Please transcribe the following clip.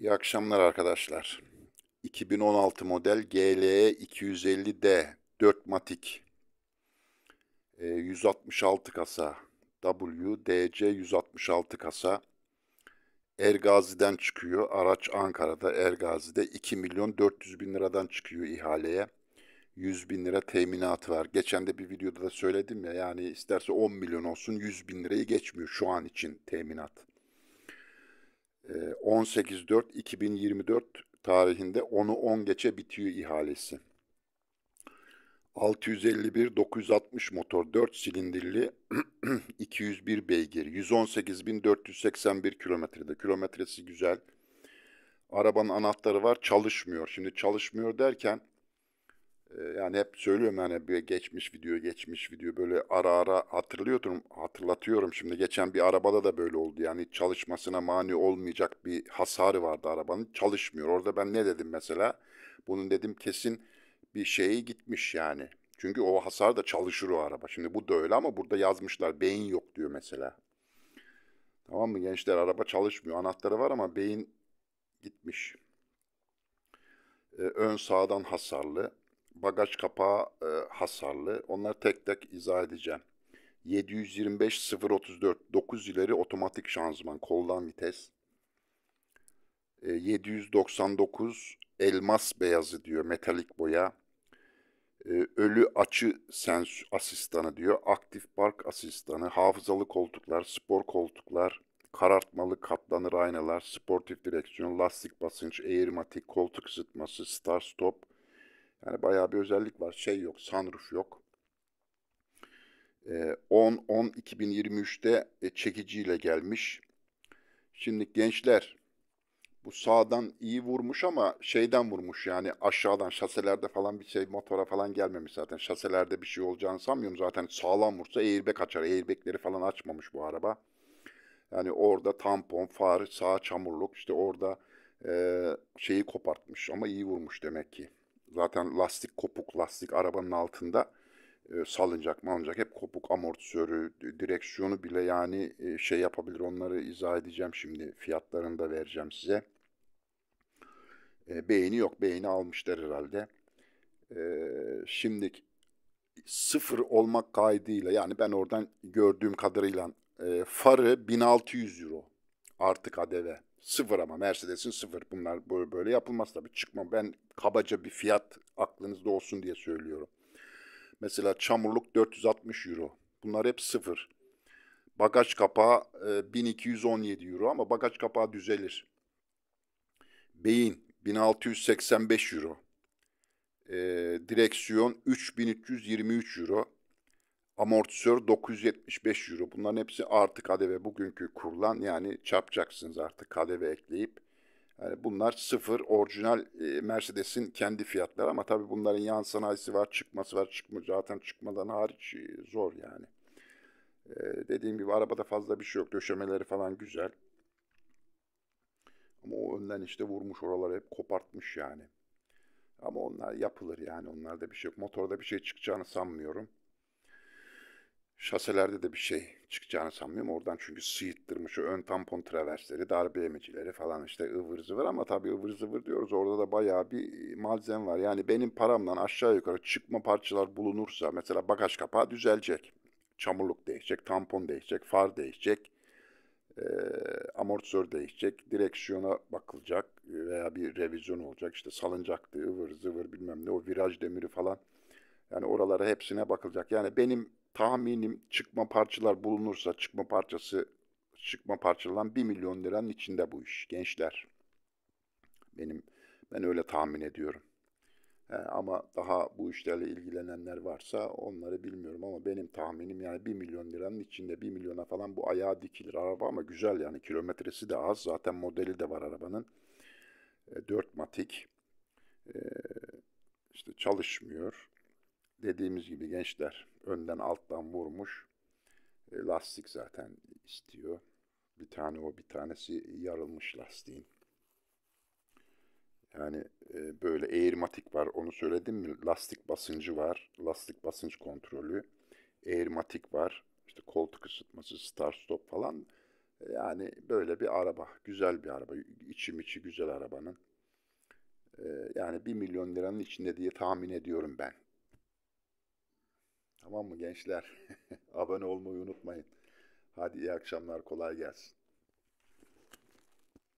İyi akşamlar arkadaşlar. 2016 model GLE 250D 4 matic 166 kasa. WDC 166 kasa. Ergazi'den çıkıyor. Araç Ankara'da Ergazi'de 2 milyon 400 bin liradan çıkıyor ihaleye. 100 bin lira teminatı var. Geçen de bir videoda da söyledim ya yani isterse 10 milyon olsun 100 bin lirayı geçmiyor şu an için teminat. 18.4.2024 tarihinde 10'u 10 geçe bitiyor ihalesi. 651 960 motor 4 silindirli 201 beygir 118.481 kilometrede kilometresi güzel. Arabanın anahtarı var çalışmıyor. Şimdi çalışmıyor derken yani hep söylüyorum yani bir geçmiş video geçmiş video böyle ara ara hatırlıyorum hatırlatıyorum şimdi geçen bir arabada da böyle oldu yani çalışmasına mani olmayacak bir hasarı vardı arabanın çalışmıyor orada ben ne dedim mesela bunun dedim kesin bir şeyi gitmiş yani çünkü o hasar da çalışır o araba şimdi bu da öyle ama burada yazmışlar beyin yok diyor mesela tamam mı gençler araba çalışmıyor anahtarı var ama beyin gitmiş ee, ön sağdan hasarlı bagaj kapağı e, hasarlı. Onları tek tek izah edeceğim. 725 034 9 ileri otomatik şanzıman koldan vites. E, 799 elmas beyazı diyor metalik boya. E, ölü açı sens asistanı diyor. Aktif park asistanı, hafızalı koltuklar, spor koltuklar, karartmalı katlanır aynalar, sportif direksiyon, lastik basınç, eğirmatik, koltuk ısıtması, star stop, yani bayağı bir özellik var. Şey yok, sunroof yok. 10-10-2023'te ee, e, çekiciyle gelmiş. Şimdi gençler bu sağdan iyi vurmuş ama şeyden vurmuş yani aşağıdan şaselerde falan bir şey motora falan gelmemiş zaten. Şaselerde bir şey olacağını sanmıyorum zaten sağlam vursa airbag açar. Airbagleri falan açmamış bu araba. Yani orada tampon, far, sağ çamurluk işte orada e, şeyi kopartmış ama iyi vurmuş demek ki. Zaten lastik kopuk, lastik arabanın altında e, salınacak malınacak hep kopuk amortisörü, direksiyonu bile yani e, şey yapabilir onları izah edeceğim şimdi fiyatlarını da vereceğim size. E, beğeni yok beğeni almışlar herhalde. E, şimdi sıfır olmak kaydıyla yani ben oradan gördüğüm kadarıyla e, farı 1600 euro artık kadeve. Sıfır ama Mercedes'in sıfır. Bunlar böyle, böyle yapılmaz tabii. Çıkma ben kabaca bir fiyat aklınızda olsun diye söylüyorum. Mesela çamurluk 460 euro. Bunlar hep sıfır. Bagaj kapağı e, 1217 euro ama bagaj kapağı düzelir. Beyin 1685 euro. E, direksiyon 3323 euro amortisör 975 euro. Bunların hepsi artı KDV bugünkü kurulan yani çarpacaksınız artık KDV ekleyip. Yani bunlar sıfır orijinal e, Mercedes'in kendi fiyatları ama tabii bunların yan sanayisi var, çıkması var, çıkma zaten çıkmadan hariç e, zor yani. E, dediğim gibi arabada fazla bir şey yok. Döşemeleri falan güzel. Ama o önden işte vurmuş oraları hep kopartmış yani. Ama onlar yapılır yani onlarda bir şey yok. Motorda bir şey çıkacağını sanmıyorum. Şaselerde de bir şey çıkacağını sanmıyorum. Oradan çünkü sıyıttırmış o ön tampon traversleri, darbe emicileri falan işte ıvır zıvır ama tabii ıvır zıvır diyoruz. Orada da bayağı bir e, malzem var. Yani benim paramdan aşağı yukarı çıkma parçalar bulunursa mesela bagaj kapağı düzelecek. Çamurluk değişecek, tampon değişecek, far değişecek. E, amortisör değişecek, direksiyona bakılacak veya bir revizyon olacak. İşte salıncaktı, ıvır zıvır bilmem ne o viraj demiri falan. Yani oralara hepsine bakılacak. Yani benim tahminim çıkma parçalar bulunursa çıkma parçası çıkma parçalan 1 milyon liranın içinde bu iş gençler. Benim ben öyle tahmin ediyorum. He, ama daha bu işlerle ilgilenenler varsa onları bilmiyorum ama benim tahminim yani 1 milyon liranın içinde 1 milyona falan bu ayağa dikilir araba ama güzel yani kilometresi de az zaten modeli de var arabanın. E, 4 matik e, işte çalışmıyor dediğimiz gibi gençler önden alttan vurmuş. E, lastik zaten istiyor. Bir tane o bir tanesi yarılmış lastiğin. Yani e, böyle eğirmatik var onu söyledim mi? Lastik basıncı var. Lastik basınç kontrolü. Eğirmatik var. İşte koltuk ısıtması, start stop falan. E, yani böyle bir araba. Güzel bir araba. İçim içi güzel arabanın. E, yani bir milyon liranın içinde diye tahmin ediyorum ben. Tamam mı gençler? Abone olmayı unutmayın. Hadi iyi akşamlar, kolay gelsin.